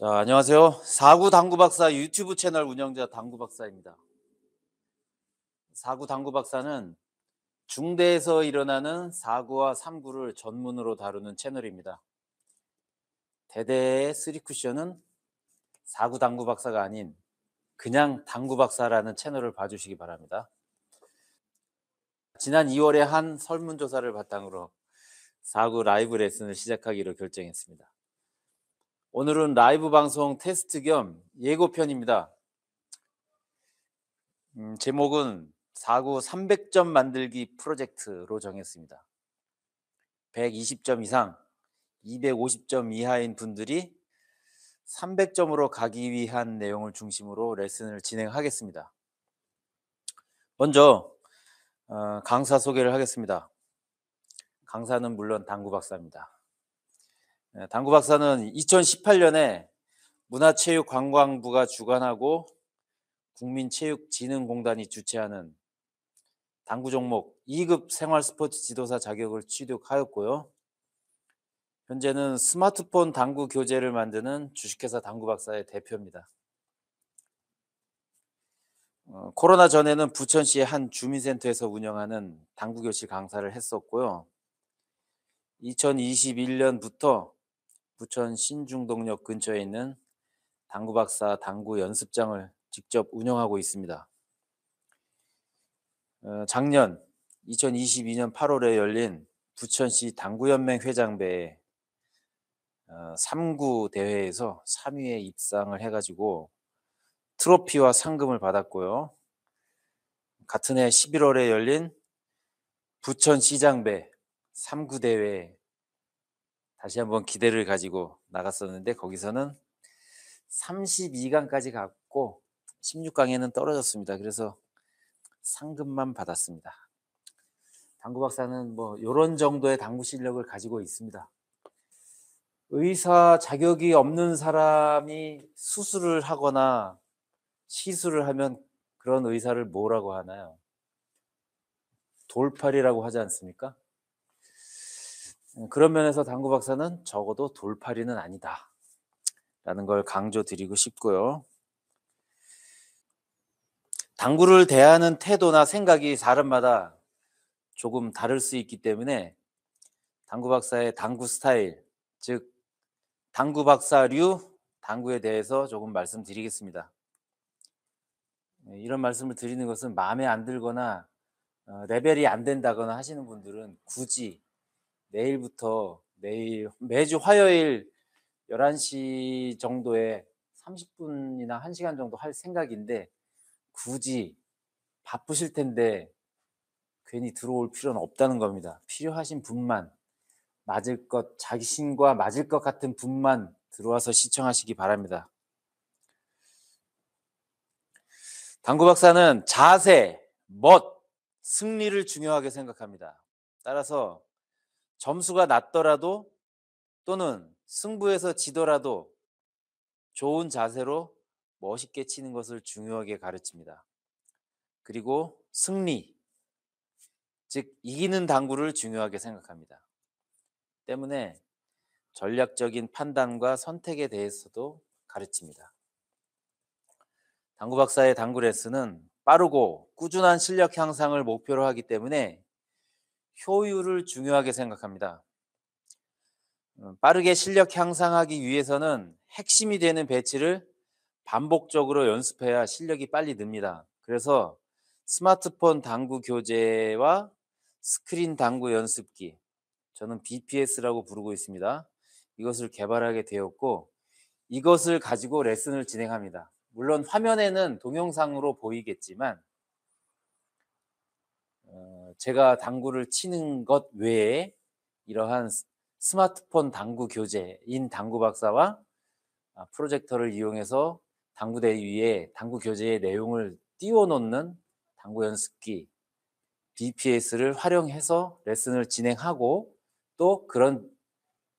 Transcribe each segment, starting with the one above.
자, 안녕하세요. 사구 당구 박사 유튜브 채널 운영자 당구 박사입니다. 사구 당구 박사는 중대에서 일어나는 사구와 삼구를 전문으로 다루는 채널입니다. 대대의 쓰리쿠션은 사구 당구 박사가 아닌 그냥 당구 박사라는 채널을 봐주시기 바랍니다. 지난 2월에 한 설문조사를 바탕으로 사구 라이브 레슨을 시작하기로 결정했습니다. 오늘은 라이브 방송 테스트 겸 예고편입니다. 음, 제목은 4구 300점 만들기 프로젝트로 정했습니다. 120점 이상, 250점 이하인 분들이 300점으로 가기 위한 내용을 중심으로 레슨을 진행하겠습니다. 먼저 어, 강사 소개를 하겠습니다. 강사는 물론 당구 박사입니다. 네, 당구 박사는 2018년에 문화체육관광부가 주관하고 국민체육진흥공단이 주최하는 당구 종목 2급 생활스포츠 지도사 자격을 취득하였고요. 현재는 스마트폰 당구 교재를 만드는 주식회사 당구 박사의 대표입니다. 어, 코로나 전에는 부천시의 한 주민센터에서 운영하는 당구 교실 강사를 했었고요. 2021년부터 부천 신중동역 근처에 있는 당구 박사 당구 연습장을 직접 운영하고 있습니다. 어, 작년 2022년 8월에 열린 부천시 당구연맹 회장배 3구 어, 대회에서 3위에 입상을 해가지고 트로피와 상금을 받았고요. 같은 해 11월에 열린 부천시장배 3구 대회 다시 한번 기대를 가지고 나갔었는데 거기서는 32강까지 갔고 16강에는 떨어졌습니다. 그래서 상금만 받았습니다. 당구 박사는 뭐 이런 정도의 당구 실력을 가지고 있습니다. 의사 자격이 없는 사람이 수술을 하거나 시술을 하면 그런 의사를 뭐라고 하나요? 돌팔이라고 하지 않습니까? 음, 그런 면에서 당구 박사는 적어도 돌팔이는 아니다. 라는 걸 강조드리고 싶고요. 당구를 대하는 태도나 생각이 사람마다 조금 다를 수 있기 때문에 당구 박사의 당구 스타일, 즉 당구 박사류 당구에 대해서 조금 말씀드리겠습니다. 네, 이런 말씀을 드리는 것은 마음에 안 들거나 어, 레벨이 안 된다거나 하시는 분들은 굳이 내일부터 내일 매주 화요일 11시 정도에 30분이나 1시간 정도 할 생각인데 굳이 바쁘실 텐데 괜히 들어올 필요는 없다는 겁니다. 필요하신 분만 맞을 것 자신과 맞을 것 같은 분만 들어와서 시청하시기 바랍니다. 당구 박사는 자세, 멋, 승리를 중요하게 생각합니다. 따라서 점수가 낮더라도 또는 승부에서 지더라도 좋은 자세로 멋있게 치는 것을 중요하게 가르칩니다. 그리고 승리, 즉 이기는 당구를 중요하게 생각합니다. 때문에 전략적인 판단과 선택에 대해서도 가르칩니다. 당구 박사의 당구 레슨은 빠르고 꾸준한 실력 향상을 목표로 하기 때문에 효율을 중요하게 생각합니다. 어, 빠르게 실력 향상하기 위해서는 핵심이 되는 배치를 반복적으로 연습해야 실력이 빨리 늡니다. 그래서 스마트폰 당구 교재와 스크린 당구 연습기, 저는 BPS라고 부르고 있습니다. 이것을 개발하게 되었고, 이것을 가지고 레슨을 진행합니다. 물론 화면에는 동영상으로 보이겠지만, 어, 제가 당구를 치는 것 외에 이러한 스마트폰 당구 교재인 당구 박사와 아, 프로젝터를 이용해서 당구대 위에 당구 교재의 내용을 띄워놓는 당구 연습기 BPS를 활용해서 레슨을 진행하고 또 그런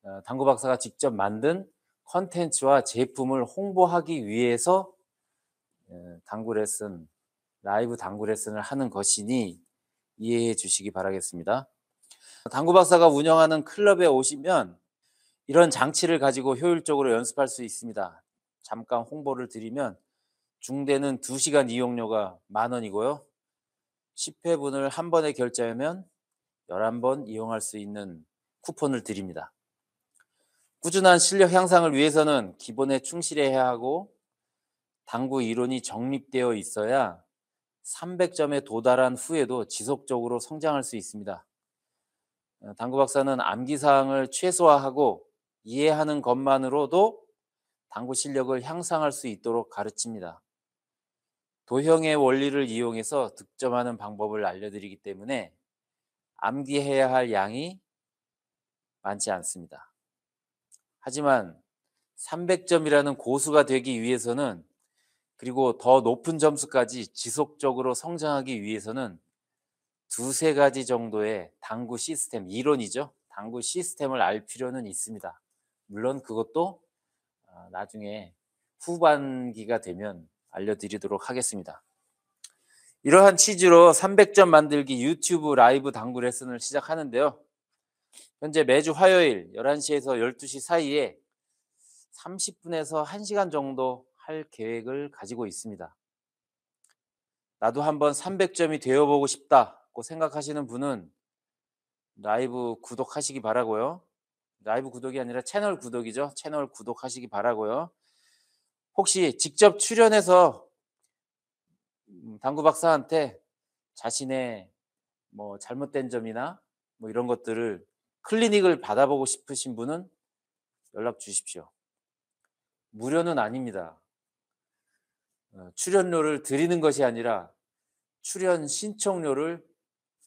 어, 당구 박사가 직접 만든 컨텐츠와 제품을 홍보하기 위해서 어, 당구 레슨, 라이브 당구 레슨을 하는 것이니 이해해 주시기 바라겠습니다. 당구 박사가 운영하는 클럽에 오시면 이런 장치를 가지고 효율적으로 연습할 수 있습니다. 잠깐 홍보를 드리면 중대는 2시간 이용료가 만 원이고요. 10회분을 한 번에 결제하면 11번 이용할 수 있는 쿠폰을 드립니다. 꾸준한 실력 향상을 위해서는 기본에 충실해야 하고 당구 이론이 정립되어 있어야 300점에 도달한 후에도 지속적으로 성장할 수 있습니다. 어, 당구 박사는 암기 사항을 최소화하고 이해하는 것만으로도 당구 실력을 향상할 수 있도록 가르칩니다. 도형의 원리를 이용해서 득점하는 방법을 알려드리기 때문에 암기해야 할 양이 많지 않습니다. 하지만 300점이라는 고수가 되기 위해서는 그리고 더 높은 점수까지 지속적으로 성장하기 위해서는 두세 가지 정도의 당구 시스템, 이론이죠. 당구 시스템을 알 필요는 있습니다. 물론 그것도 아, 나중에 후반기가 되면 알려드리도록 하겠습니다. 이러한 취지로 300점 만들기 유튜브 라이브 당구 레슨을 시작하는데요. 현재 매주 화요일 11시에서 12시 사이에 30분에서 1시간 정도 할 계획을 가지고 있습니다. 나도 한번 300점이 되어보고 싶다고 생각하시는 분은 라이브 구독하시기 바라고요. 라이브 구독이 아니라 채널 구독이죠. 채널 구독하시기 바라고요. 혹시 직접 출연해서 음, 당구 박사한테 자신의 뭐 잘못된 점이나 뭐 이런 것들을 클리닉을 받아보고 싶으신 분은 연락 주십시오. 무료는 아닙니다. 어, 출연료를 드리는 것이 아니라 출연 신청료를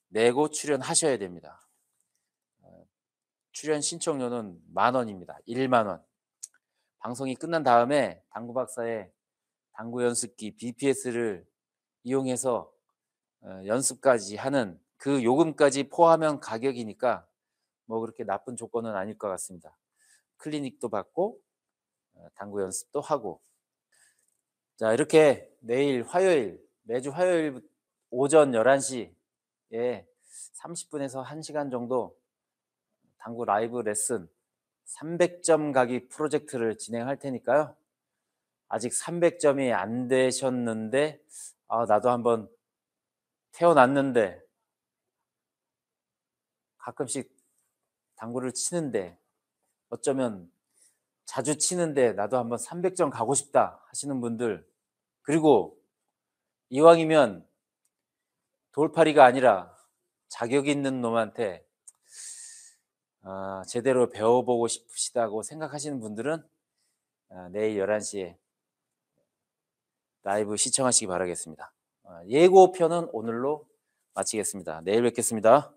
내고 출연하셔야 됩니다. 어, 출연 신청료는 만 원입니다. 1만 원. 방송이 끝난 다음에 당구 박사의 당구 연습기 BPS를 이용해서 어, 연습까지 하는 그 요금까지 포함한 가격이니까 뭐 그렇게 나쁜 조건은 아닐 것 같습니다. 클리닉도 받고 당구 연습도 하고 자, 이렇게 내일 화요일, 매주 화요일 오전 11시에 30분에서 1시간 정도 당구 라이브 레슨 300점 가기 프로젝트를 진행할 테니까요. 아직 300점이 안 되셨는데, 아, 나도 한번 태어났는데, 가끔씩 당구를 치는데, 어쩌면 자주 치는데 나도 한번 300점 가고 싶다 하시는 분들 그리고 이왕이면 돌팔이가 아니라 자격 있는 놈한테 아, 제대로 배워보고 싶으시다고 생각하시는 분들은 아, 내일 11시에 라이브 시청하시기 바라겠습니다. 아, 예고편은 오늘로 마치겠습니다. 내일 뵙겠습니다.